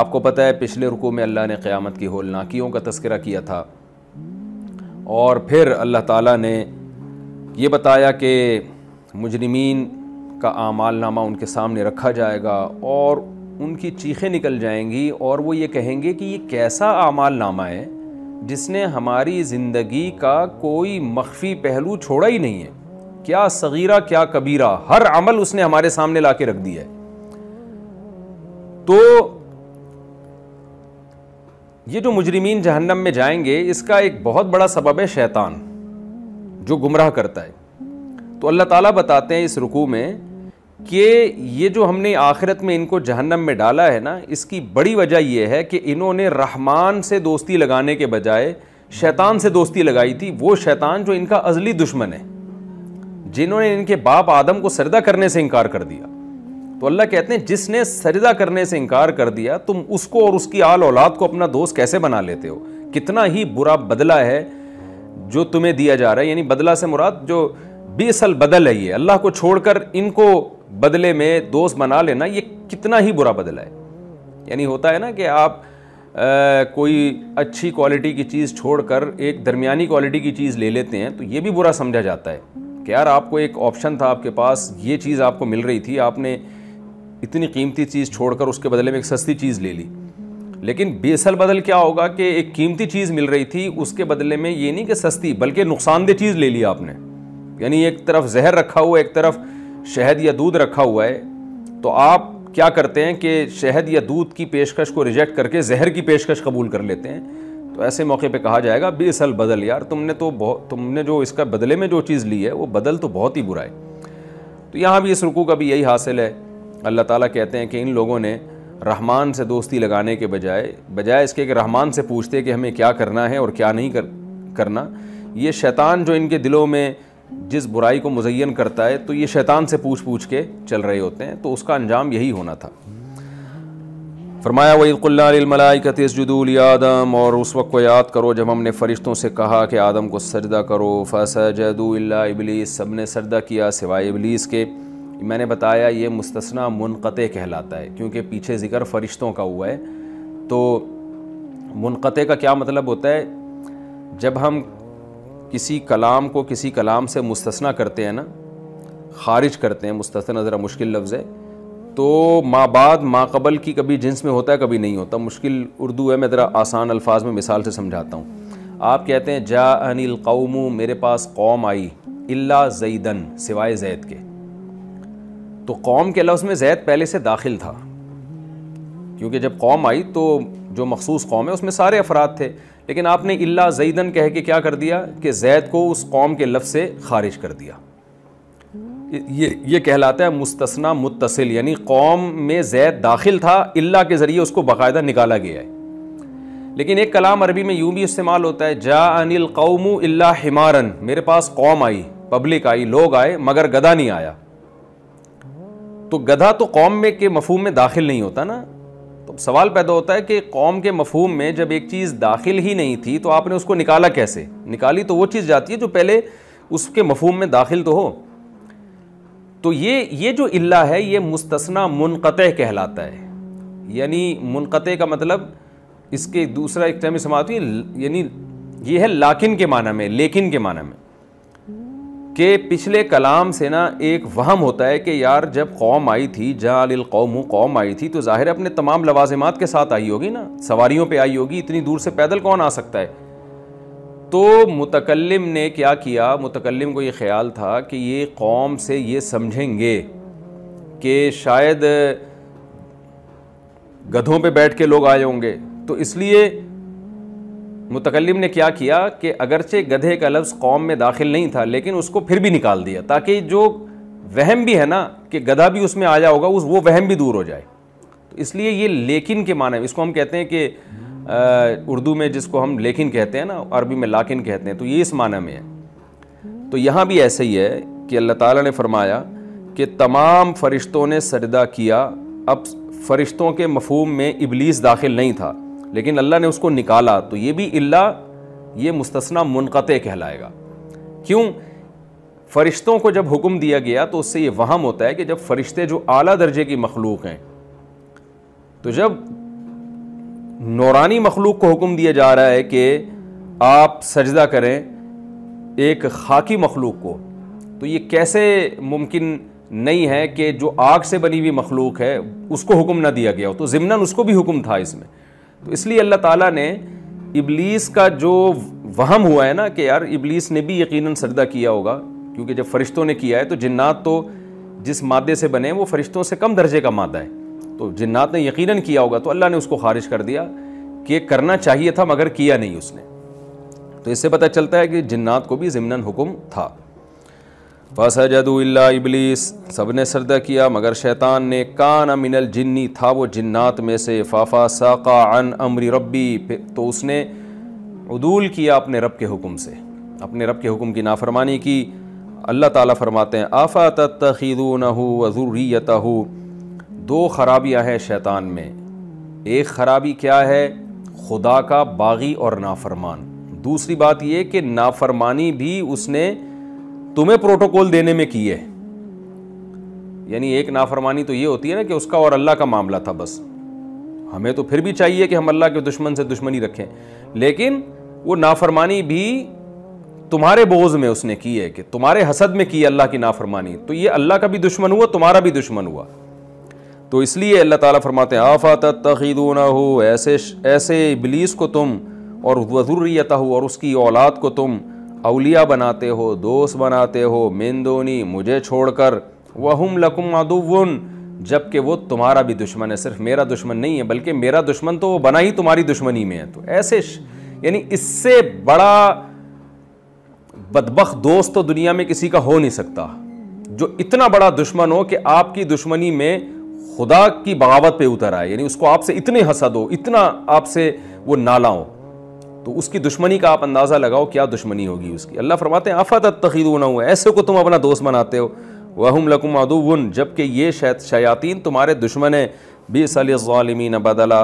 आपको पता है पिछले रुको में अल्लाह ने क़्यामत की होलनाकियों का तस्करा किया था और फिर अल्लाह ताला ने यह बताया कि मुजरमीन का नामा उनके सामने रखा जाएगा और उनकी चीखें निकल जाएंगी और वो ये कहेंगे कि ये कैसा आमाल नामा है जिसने हमारी ज़िंदगी का कोई मख्फी पहलू छोड़ा ही नहीं है क्या सगीरा क्या कबीरा हर अमल उसने हमारे सामने ला के रख दिया है तो ये जो मुजरिमीन जहन्नम में जाएंगे इसका एक बहुत बड़ा सबब है शैतान जो गुमराह करता है तो अल्लाह ताला बताते हैं इस रुकू में कि ये जो हमने आखिरत में इनको जहन्नम में डाला है ना इसकी बड़ी वजह यह है कि इन्होंने रहमान से दोस्ती लगाने के बजाय शैतान से दोस्ती लगाई थी वो शैतान जो इनका अजली दुश्मन है जिन्होंने इनके बाप आदम को सरदा करने से इनकार कर दिया तो अल्लाह कहते हैं जिसने सजदा करने से इनकार कर दिया तुम उसको और उसकी आल औलाद को अपना दोस्त कैसे बना लेते हो कितना ही बुरा बदला है जो तुम्हें दिया जा रहा है यानी बदला से मुराद जो बेसल बदल है ये अल्लाह को छोड़कर इनको बदले में दोस्त बना लेना ये कितना ही बुरा बदला है यानी होता है ना कि आप आ, कोई अच्छी क्वालिटी की चीज़ छोड़कर एक दरमियानी क्वालिटी की चीज़ ले लेते हैं तो ये भी बुरा समझा जाता है कि यार आपको एक ऑप्शन था आपके पास ये चीज़ आपको मिल रही थी आपने इतनी कीमती चीज़ छोड़कर उसके बदले में एक सस्ती चीज़ ले ली लेकिन बेसल बदल क्या होगा कि एक कीमती चीज़ मिल रही थी उसके बदले में ये नहीं कि सस्ती बल्कि नुकसानदेह चीज़ ले ली आपने यानी एक तरफ जहर रखा हुआ एक तरफ शहद या दूध रखा हुआ है तो आप क्या करते हैं कि शहद या दूध की पेशकश को रिजेक्ट करके जहर की पेशकश कबूल कर लेते हैं तो ऐसे मौके पे कहा जाएगा बेसल बदल यार तुमने तो बहुत तुमने जो इसका बदले में जो चीज़ ली है वो बदल तो बहुत ही बुरा है तो यहाँ भी इस रुकू का भी यही हासिल है अल्लाह ताला कहते हैं कि इन लोगों ने रहमान से दोस्ती लगाने के बजाय बजाय इसके कि रहमान से पूछते कि हमें क्या करना है और क्या नहीं कर करना ये शैतान जो इनके दिलों में जिस बुराई को मुजैन करता है तो ये शैतान से पूछ पूछ के चल रहे होते हैं तो उसका अंजाम यही होना था फरमाया वहीमलाई वहीदमलाकत जदूल आदम और उस वक्त को याद करो जब हमने फ़रिश्तों से कहा कि आदम को सजदा करो फसजदू इबलीस सब ने सजदा किया सिवाय इबलीस के मैंने बताया ये मुस्तना मुनक़ कहलाता है क्योंकि पीछे ज़िक्र फ़रिश्तों का हुआ है तो मुनक़ का क्या मतलब होता है जब हम किसी कलाम को किसी कलाम से मुस्तना करते हैं ना खारिज करते हैं मुस्तना ज़रा मुश्किल लफ्ज़ है तो माँ बाद माँ कबल की कभी जिन्स में होता है कभी नहीं होता मुश्किल उर्दू है मैं ज़रा आसान अल्फाज में मिसाल से समझाता हूँ आप कहते हैं जा अनिल कौमू मेरे पास कौम आई इल्ला जईदन सिवाय जैद के तो कौम के लफ्ज़ में जैद पहले से दाखिल था क्योंकि जब कौम आई तो जो मखसूस कौम है उसमें सारे अफराद थे लेकिन आपने अल्ला जईदन कह के क्या कर दिया कि जैद को उस कौम के लफ्ज़ से खारिज कर दिया ये ये कहलाता है मुस्तना मुतसिल यानी कौम में जैद दाखिल था अल्ला के ज़रिए उसको बाकायदा निकाला गया है लेकिन एक कलाम अरबी में यूँ भी इस्तेमाल होता है जा अनिल कौमु अल्ला हिमारन मेरे पास कौम आई पब्लिक आई लोग आए मगर गदा नहीं आया तो गधा तो कौम में के मफहम में दाखिल नहीं होता ना तो सवाल पैदा होता है कि कौम के मफहम में जब एक चीज़ दाखिल ही नहीं थी तो आपने उसको निकाला कैसे निकाली तो वो चीज़ जाती है जो पहले उसके मफहम में दाखिल तो हो तो ये ये जो इल्ला है ये मुस्तना मुनक़ कहलाता है यानी मुनक़ का मतलब इसके दूसरा एक टर्म समाती यानी ये है लाकिन के माना में लेकिन के माना में कि पिछले कलाम से ना एक वहम होता है कि यार जब कौम आई थी जालिल कौम कौम आई थी तो ज़ाहिर अपने तमाम लवाजमात के साथ आई होगी ना सवारीयों पर आई होगी इतनी दूर से पैदल कौन आ सकता है तो मुतकलम ने क्या किया मुतकलम को ये ख्याल था कि ये कौम से ये समझेंगे कि शायद गधों पर बैठ के लोग आए होंगे तो इसलिए मुतकलम ने क्या किया कि अगरचे गधे का लफ्ज़ कौम में दाखिल नहीं था लेकिन उसको फिर भी निकाल दिया ताकि जो वहम भी है ना कि गधा भी उसमें आया होगा उस वो वहम भी दूर हो जाए तो इसलिए ये लेकिन के माना इसको हम कहते हैं कि उर्दू में जिसको हम लेकिन कहते हैं ना अरबी में लाकिन कहते हैं तो ये इस माना में है तो यहाँ भी ऐसे ही है कि अल्लाह ताला ने फरमाया कि तमाम फरिश्तों ने सरदा किया अब फरिश्तों के मफहम में इबलीस दाखिल नहीं था लेकिन अल्लाह ने उसको निकाला तो ये भी इल्ला ये मुस्तना मुनक़ कहलाएगा क्यों फरिश्तों को जब हुक्म दिया गया तो उससे ये वहम होता है कि जब फरिश्ते जो आला दर्जे की मखलूक हैं तो जब नौरानी मखलूक को हुक्म दिया जा रहा है कि आप सजदा करें एक खाकी मखलूक को तो ये कैसे मुमकिन नहीं है कि जो आग से बनी हुई मखलूक है उसको हुक्म ना दिया गया हो तो ज़िमनन उसको भी हुक्म था इसमें तो इसलिए अल्लाह ताला ने इबलीस का जो वहम हुआ है ना कि यार इबलीस ने भी यकीनन सजदा किया होगा क्योंकि जब फरिश्तों ने किया है तो जिन्नात तो जिस मादे से बने वो फरिश्तों से कम दर्जे का मादा है तो जिन्नात ने यकीनन किया होगा तो अल्लाह ने उसको खारिज कर दिया कि करना चाहिए था मगर किया नहीं उसने तो इससे पता चलता है कि जिन्नात को भी ज़िमनन हुक्म था फसजदू इल्ला इबलीस सब ने सरदा किया मगर शैतान ने कान मिनल जिन्नी था वो जिन्नात में से फाफा साका अन अमरी रब्बी तो उसने उदूल किया अपने रब के हुक्म से अपने रब के हुक्म की नाफरमानी की अल्लाह ताला फरमाते हैं आफ़ा तखीदून वजूरीत दो खराबियां हैं शैतान में एक खराबी क्या है खुदा का बागी और नाफरमान दूसरी बात ये कि नाफरमानी भी उसने तुम्हें प्रोटोकॉल देने में की है यानी एक नाफरमानी तो ये होती है ना कि उसका और अल्लाह का मामला था बस हमें तो फिर भी चाहिए कि हम अल्लाह के दुश्मन से दुश्मनी रखें लेकिन वो नाफरमानी भी तुम्हारे बोझ में उसने की है कि तुम्हारे हसद में की अल्लाह की नाफरमानी तो ये अल्लाह का भी दुश्मन हुआ तुम्हारा भी दुश्मन हुआ तो इसलिए अल्लाह ताला फरमाते हैं आफात तखीदूना हो ऐसे ऐसे बिलीस को तुम और वजूरियता हो और उसकी औलाद को तुम अलिया बनाते हो दोस्त बनाते हो मेन्दोनी मुझे छोड़कर हम लकुम अदुवन जबकि वो तुम्हारा भी दुश्मन है सिर्फ मेरा दुश्मन नहीं है बल्कि मेरा दुश्मन तो वो बना ही तुम्हारी दुश्मनी में है तो ऐसे यानी इससे बड़ा बदबक दोस्त तो दुनिया में किसी का हो नहीं सकता जो इतना बड़ा दुश्मन हो कि आपकी दुश्मनी में खुदा की बगावत पे उतर आए यानी उसको आपसे इतने हसद हो इतना आपसे वो नाला हो तो उसकी दुश्मनी का आप अंदाज़ा लगाओ क्या दुश्मनी होगी उसकी अल्लाह फरमाते हैं आफत ना हुआ ऐसे को तुम अपना दोस्त बनाते हो वहम लकुम अदुन जबकि ये शायद शयातीन तुम्हारे दुश्मन है हैं बेसलिमिन बदला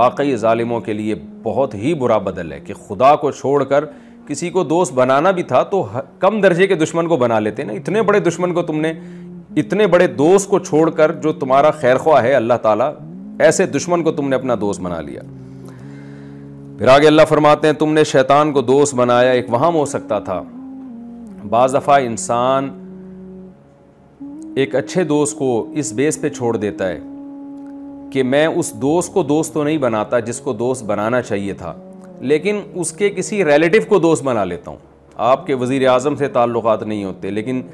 वाकई ालिमों के लिए बहुत ही बुरा बदल है कि खुदा को छोड़ कर किसी को दोस्त बनाना भी था तो कम दर्जे के दुश्मन को बना लेते ना इतने बड़े दुश्मन को तुमने इतने बड़े दोस्त को छोड़कर जो तुम्हारा खैर ख्वाह है अल्लाह ताला ऐसे दुश्मन को तुमने अपना दोस्त बना लिया फिर आगे अल्लाह फरमाते हैं तुमने शैतान को दोस्त बनाया एक वहम हो सकता था बाज़ दफ़ा इंसान एक अच्छे दोस्त को इस बेस पे छोड़ देता है कि मैं उस दोस्त को दोस्त तो नहीं बनाता जिसको दोस्त बनाना चाहिए था लेकिन उसके किसी रिलेटिव को दोस्त बना लेता हूँ आपके वज़ी अजम से ताल्लुक़ात नहीं होते लेकिन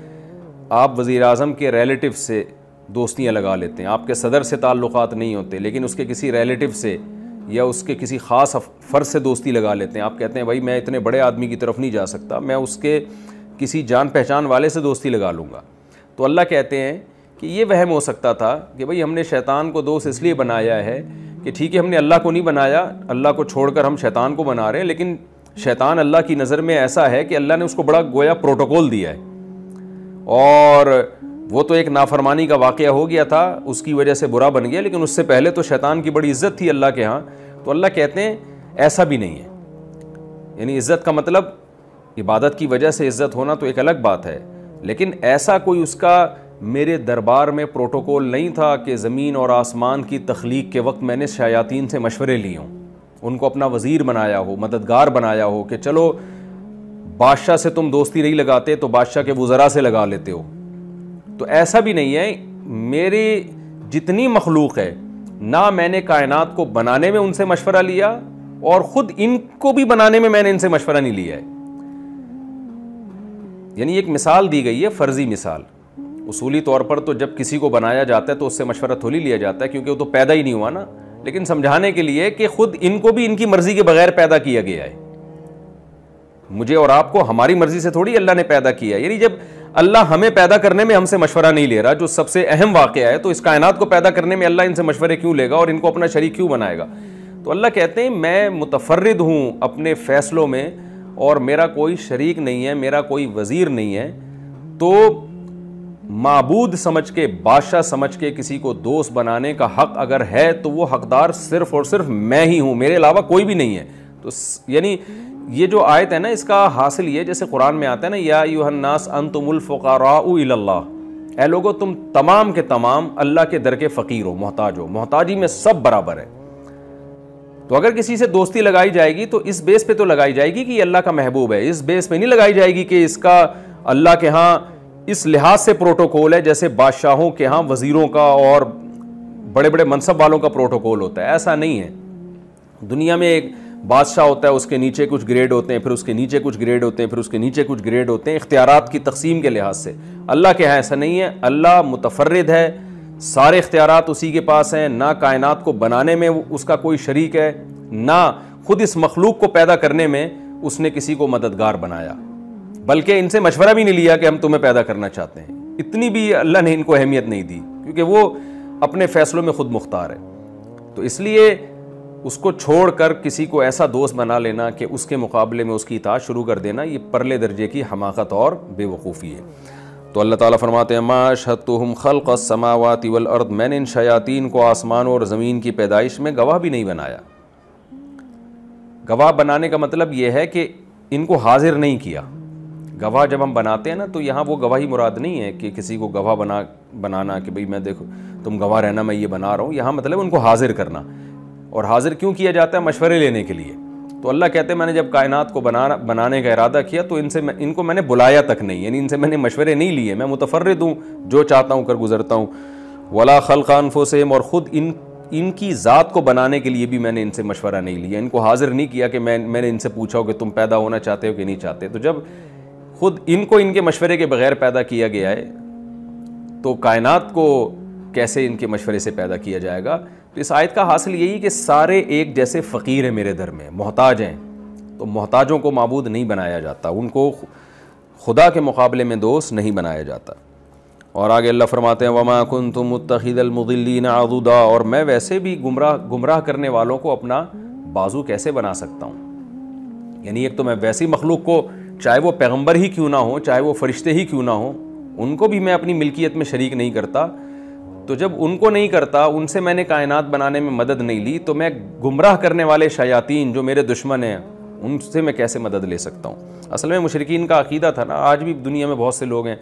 आप वज़ी अजम के रिलेटिव से दोस्तियाँ लगा लेते हैं आपके सदर से ताल्लुक़ात नहीं होते लेकिन उसके किसी रिलेटिव से या उसके किसी ख़ास फ़र्ज से दोस्ती लगा लेते हैं आप कहते हैं भाई मैं इतने बड़े आदमी की तरफ नहीं जा सकता मैं उसके किसी जान पहचान वाले से दोस्ती लगा लूँगा तो अल्लाह कहते हैं कि ये वहम हो सकता था कि भाई हमने शैतान को दोस्त इसलिए बनाया है कि ठीक है हमने अल्लाह को नहीं बनाया अल्लाह को छोड़कर हम शैतान को बना रहे हैं लेकिन शैतान अल्लाह की नज़र में ऐसा है कि अल्लाह ने उसको बड़ा गोया प्रोटोकॉल दिया है और वो तो एक नाफरमानी का वाक़ हो गया था उसकी वजह से बुरा बन गया लेकिन उससे पहले तो शैतान की बड़ी इज्जत थी अल्लाह के यहाँ तो अल्लाह कहते हैं ऐसा भी नहीं है यानी इज़्ज़त का मतलब इबादत की वजह से इज़्ज़त होना तो एक अलग बात है लेकिन ऐसा कोई उसका मेरे दरबार में प्रोटोकॉल नहीं था कि ज़मीन और आसमान की तख्लीक के वक्त मैंने शयातीन से मशवरे लिए हों उनको अपना वज़ीर बनाया हो मददगार बनाया हो कि चलो बादशाह से तुम दोस्ती नहीं लगाते तो बादशाह के वज़रा से लगा लेते हो तो ऐसा भी नहीं है मेरी जितनी मखलूक है ना मैंने कायनात को बनाने में उनसे मशवरा लिया और ख़ुद इनको भी बनाने में मैंने इनसे मशवरा नहीं लिया है यानी एक मिसाल दी गई है फ़र्ज़ी मिसाल उसूली तौर पर तो जब किसी को बनाया जाता है तो उससे मशवरा थोड़ी लिया जाता है क्योंकि वो तो पैदा ही नहीं हुआ ना लेकिन समझाने के लिए कि ख़ुद इनको भी इनकी मर्ज़ी के बगैर पैदा किया गया है मुझे और आपको हमारी मर्ज़ी से थोड़ी अल्लाह ने पैदा किया यानी जब अल्लाह हमें पैदा करने में हमसे मशवरा नहीं ले रहा जो सबसे अहम वाक़ है तो इस कायनात को पैदा करने में अल्लाह इनसे मशवरे क्यों लेगा और इनको अपना शरीक क्यों बनाएगा तो अल्लाह कहते हैं मैं मुतफरद हूँ अपने फ़ैसलों में और मेरा कोई शरीक नहीं है मेरा कोई वज़ीर नहीं है तो मबूद समझ के बादशाह समझ के किसी को दोस्त बनाने का हक अगर है तो वो हकदार सिर्फ और सिर्फ मैं ही हूँ मेरे अलावा कोई भी नहीं है तो यानी ये जो आयत है ना इसका हासिल ये जैसे कुरान में आता है ना या यूहन्नास अनतमुलफ़ारा ए लोगो तुम तमाम के तमाम अल्लाह के दर के फ़कीर हो मोहताज हो मोहताजी में सब बराबर है तो अगर किसी से दोस्ती लगाई जाएगी तो इस बेस पे तो लगाई जाएगी कि अल्लाह का महबूब है इस बेस पे नहीं लगाई जाएगी कि इसका अल्लाह के यहाँ इस लिहाज से प्रोटोकॉल है जैसे बादशाहों के यहाँ वज़ीरों का और बड़े बड़े मनसब वालों का प्रोटोकॉल होता है ऐसा नहीं है दुनिया में एक बादशाह होता है उसके नीचे कुछ ग्रेड होते हैं फिर उसके नीचे कुछ ग्रेड होते हैं फिर उसके नीचे कुछ ग्रेड होते हैं इख्तियार की तकसीम के लिहाज से अल्लाह के यहाँ ऐसा नहीं है अल्लाह मुतफरद है सारे इख्तियार उसी के पास हैं ना कायनात को बनाने में उसका कोई शरीक है ना खुद इस मखलूक को पैदा करने में उसने किसी को मददगार बनाया बल्कि इनसे मशवरा भी नहीं लिया कि हम तुम्हें पैदा करना चाहते हैं इतनी भी अल्लाह ने इनको अहमियत नहीं दी क्योंकि वो अपने फैसलों में खुद मुख्तार है तो इसलिए उसको छोड़कर किसी को ऐसा दोस्त बना लेना कि उसके मुकाबले में उसकी इताश शुरू कर देना ये परले दर्जे की हमाकत और बेवकूफ़ी है तो अल्लाह ताला फरमाते हैं माशहतुम खल्क समावत वल अर्द मैंने इन शयातीन को आसमान और ज़मीन की पैदाइश में गवाह भी नहीं बनाया गवाह बनाने का मतलब ये है कि इनको हाजिर नहीं किया गवाह जब हम बनाते हैं ना तो यहाँ वो गवाही मुराद नहीं है कि किसी को गवाह बना बनाना कि भाई मैं देखो तुम गवाह रहना मैं ये बना रहा हूँ यहाँ मतलब उनको हाजिर करना और हाज़िर क्यों किया जाता है मशवरे लेने के लिए तो अल्लाह कहते हैं मैंने जब कायनात को बना बनाने का इरादा किया तो इनसे मैं इनको मैंने बुलाया तक नहीं यानी इनसे मैंने मशवरे नहीं लिए मैं मुतफरद हूँ जो चाहता हूँ कर गुजरता हूँ वला खान फोसेम और ख़ुद इन इनकी ज़ात को बनाने के लिए भी मैंने इनसे मशवरा नहीं लिया इनको हाज़िर नहीं किया कि मैं मैंने इनसे पूछा हो कि तुम पैदा होना चाहते हो कि नहीं चाहते तो जब ख़ुद इनको इनके मशवरे के बगैर पैदा किया गया है तो कायनात को कैसे इनके मशवरे से पैदा किया जाएगा तो इस आयत का हासिल यही कि सारे एक जैसे फ़कीर हैं मेरे दर में मोहताज हैं तो मोहताजों को मबूद नहीं बनाया जाता उनको खुदा के मुकाबले में दोस्त नहीं बनाया जाता और आगे अल्लाह फरमाते हैं वमा कुन तुम मुतदलमदिल्लिन आदुदा और मैं वैसे भी गुमराह गुमराह करने वालों को अपना बाजू कैसे बना सकता हूँ यानी एक तो मैं वैसी मखलूक को चाहे वो पैगम्बर ही क्यों ना हो चाहे वो फरिश्ते ही क्यों ना हो उनको भी मैं अपनी मिल्कियत में शरीक नहीं करता तो जब उनको नहीं करता उनसे मैंने कायनात बनाने में मदद नहीं ली तो मैं गुमराह करने वाले शयातीन जो मेरे दुश्मन हैं उनसे मैं कैसे मदद ले सकता हूँ असल में मुशरकिन का अकीदा था ना आज भी दुनिया में बहुत से लोग हैं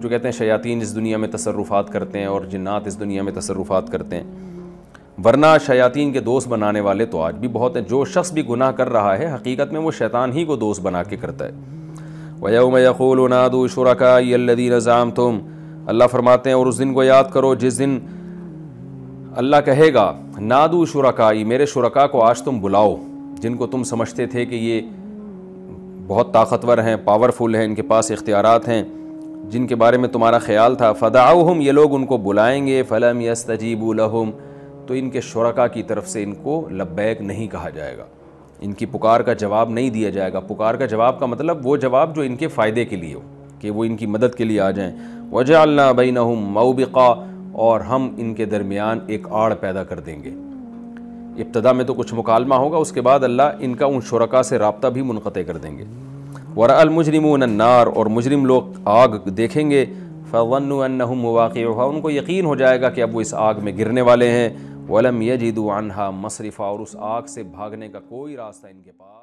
जो कहते हैं शयातीन इस दुनिया में तसरुफ़ात करते हैं और जन्ात इस दुनिया में तसरुफ़ात करते हैं वरना शयातीन के दोस्त बनाने वाले तो आज भी बहुत हैं जो शख्स भी गुनाह कर रहा है हकीकत में वो शैतान ही को दोस्त बना के करता है वयम यक़ुल नादू का यदी नज़ाम तुम अल्लाह फरमाते हैं और उस दिन को याद करो जिस दिन अल्लाह कहेगा नादू शुरकाई मेरे शुरा को आज तुम बुलाओ जिनको तुम समझते थे कि ये बहुत ताकतवर हैं पावरफुल हैं इनके पास इख्तियारत हैं जिनके बारे में तुम्हारा ख्याल था फ़दाउहम ये लोग उनको बुलाएंगे फ़लम यस्तजीबूलहम तो इनके शुरा की तरफ से इनको लब्बैक नहीं कहा जाएगा इनकी पुकार का जवाब नहीं दिया जाएगा पुकार का जवाब का मतलब वो जवाब जो इनके फ़ायदे के लिए हो कि वो इनकी मदद के लिए आ जाएं वजह बिन मऊबिका और हम इनके दरमियान एक आड़ पैदा कर देंगे इब्तदा में तो कुछ मुकालमा होगा उसके बाद अल्लाह इनका उन शुरका से रबता भी मुनक़ कर देंगे मुजरम नार और मुजरिम लोग आग देखेंगे फवन मवाक़ उनको यकीन हो जाएगा कि अब वो इस आग में गिरने वाले हैं वलम यजीदुआन मशरफ़ा और उस आग से भागने का कोई रास्ता इनके पास